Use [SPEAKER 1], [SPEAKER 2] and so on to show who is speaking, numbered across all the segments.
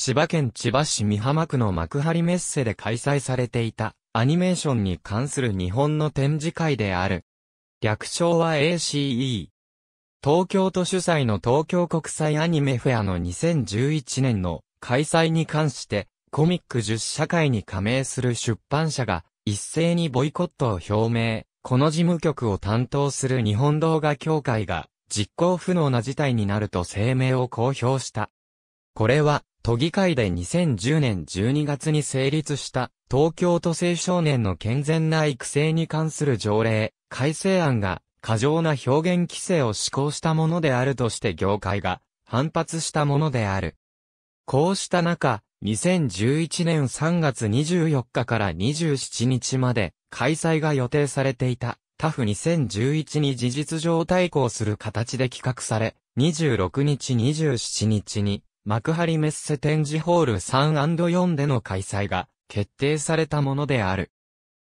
[SPEAKER 1] 千葉県千葉市美浜区の幕張メッセで開催されていたアニメーションに関する日本の展示会である。略称は ACE。東京都主催の東京国際アニメフェアの2011年の開催に関してコミック10社会に加盟する出版社が一斉にボイコットを表明。この事務局を担当する日本動画協会が実行不能な事態になると声明を公表した。これは都議会で2010年12月に成立した東京都青少年の健全な育成に関する条例改正案が過剰な表現規制を施行したものであるとして業界が反発したものである。こうした中、2011年3月24日から27日まで開催が予定されていたタフ2011に事実上対抗する形で企画され、26日27日に幕張メッセ展示ホール 3&4 での開催が決定されたものである。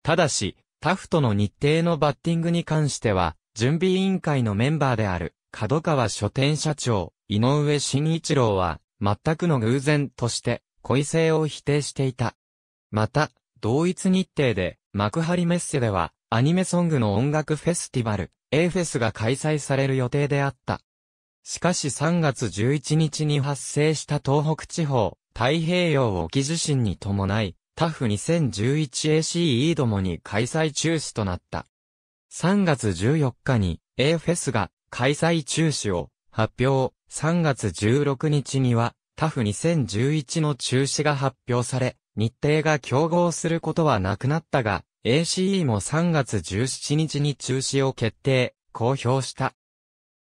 [SPEAKER 1] ただし、タフトの日程のバッティングに関しては、準備委員会のメンバーである、角川書店社長、井上慎一郎は、全くの偶然として、恋性を否定していた。また、同一日程で、幕張メッセでは、アニメソングの音楽フェスティバル、A フェスが開催される予定であった。しかし3月11日に発生した東北地方、太平洋沖地震に伴い、タフ 2011ACE どもに開催中止となった。3月14日に A フェスが開催中止を発表、3月16日にはタフ2011の中止が発表され、日程が競合することはなくなったが、ACE も3月17日に中止を決定、公表した。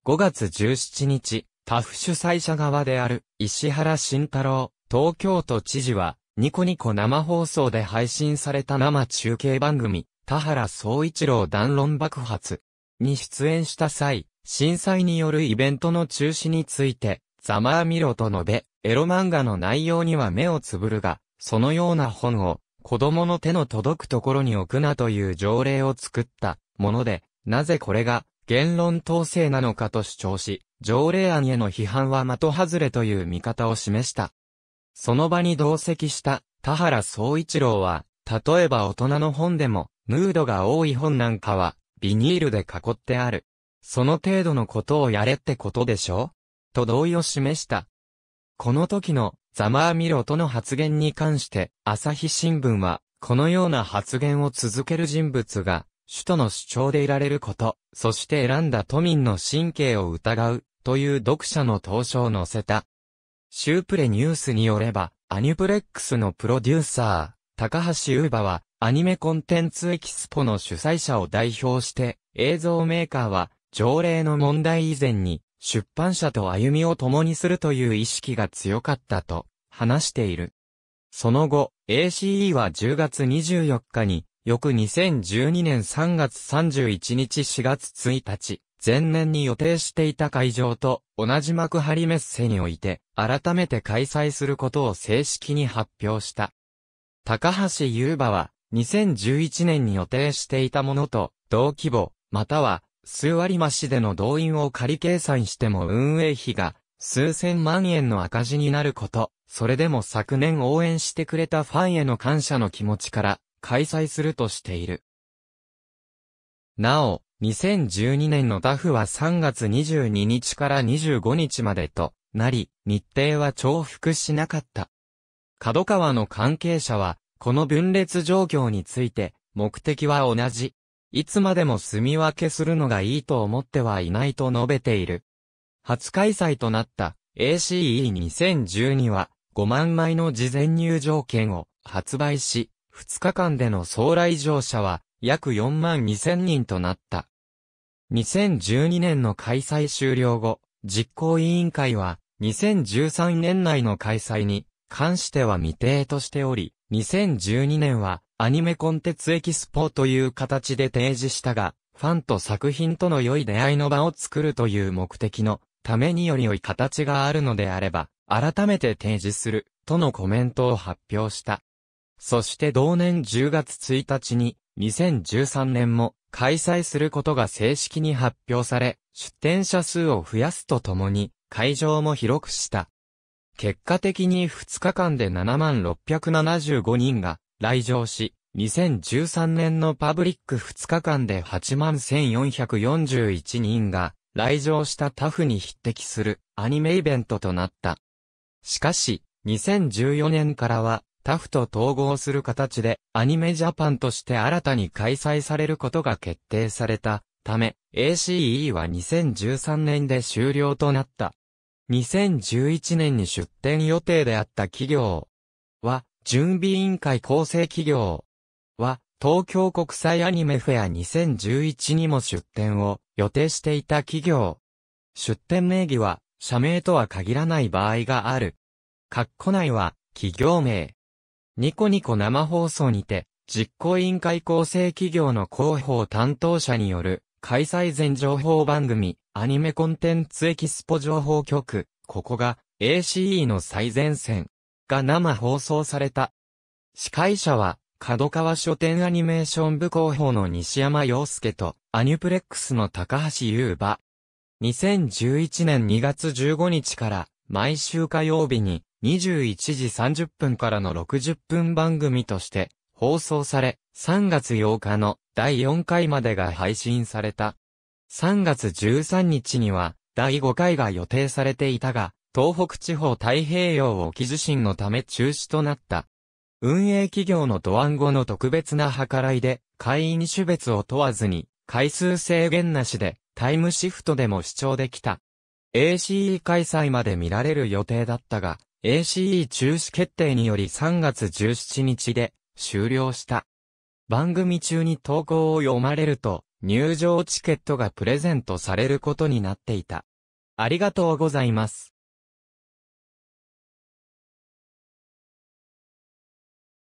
[SPEAKER 1] 5月17日、タフ主催者側である石原慎太郎、東京都知事は、ニコニコ生放送で配信された生中継番組、田原総一郎談論爆発に出演した際、震災によるイベントの中止について、ざまあみろと述べ、エロ漫画の内容には目をつぶるが、そのような本を、子供の手の届くところに置くなという条例を作ったもので、なぜこれが言論統制なのかと主張し、条例案への批判は的外れという見方を示した。その場に同席した田原総一郎は、例えば大人の本でも、ヌードが多い本なんかは、ビニールで囲ってある。その程度のことをやれってことでしょと同意を示した。この時のザマーミロとの発言に関して、朝日新聞は、このような発言を続ける人物が、首都の主張でいられること、そして選んだ都民の神経を疑う、という読者の投書を載せた。シュープレニュースによれば、アニプレックスのプロデューサー、高橋優馬は、アニメコンテンツエキスポの主催者を代表して、映像メーカーは、条例の問題以前に、出版社と歩みを共にするという意識が強かったと、話している。その後、ACE は10月24日に、翌2012年3月31日4月1日、前年に予定していた会場と同じ幕張メッセにおいて、改めて開催することを正式に発表した。高橋優馬は、2011年に予定していたものと、同規模、または、数割増しでの動員を仮計算しても運営費が、数千万円の赤字になること、それでも昨年応援してくれたファンへの感謝の気持ちから、開催するとしている。なお、2012年のダフは3月22日から25日までとなり、日程は重複しなかった。角川の関係者は、この分裂状況について、目的は同じ。いつまでも住み分けするのがいいと思ってはいないと述べている。初開催となった ACE2012 は5万枚の事前入場券を発売し、2日間での総来場者は約4万2000人となった。2012年の開催終了後、実行委員会は2013年内の開催に関しては未定としており、2012年はアニメコンテンツエキスポという形で提示したが、ファンと作品との良い出会いの場を作るという目的のためにより良い形があるのであれば、改めて提示する、とのコメントを発表した。そして同年10月1日に、2013年も開催することが正式に発表され、出展者数を増やすとともに、会場も広くした。結果的に2日間で7万675人が来場し、2013年のパブリック2日間で8万1441人が来場したタフに匹敵するアニメイベントとなった。しかし、2014年からはタフと統合する形でアニメジャパンとして新たに開催されることが決定されたため ACE は2013年で終了となった。2011年に出展予定であった企業は準備委員会構成企業は東京国際アニメフェア2011にも出展を予定していた企業。出展名義は社名とは限らない場合がある。括弧内は企業名、ニコニコ生放送にて、実行委員会構成企業の広報担当者による、開催前情報番組、アニメコンテンツエキスポ情報局、ここが ACE の最前線が生放送された。司会者は、角川書店アニメーション部広報の西山洋介と、アニュプレックスの高橋優馬。2011年2月15日から、毎週火曜日に21時30分からの60分番組として放送され、3月8日の第4回までが配信された。3月13日には第5回が予定されていたが、東北地方太平洋沖地震のため中止となった。運営企業のド案後の特別な計らいで、会員種別を問わずに、回数制限なしで、タイムシフトでも視聴できた。ACE 開催まで見られる予定だったが、ACE 中止決定により3月17日で終了した。番組中に投稿を読まれると、入場チケットがプレゼントされることになっていた。ありがとうございます。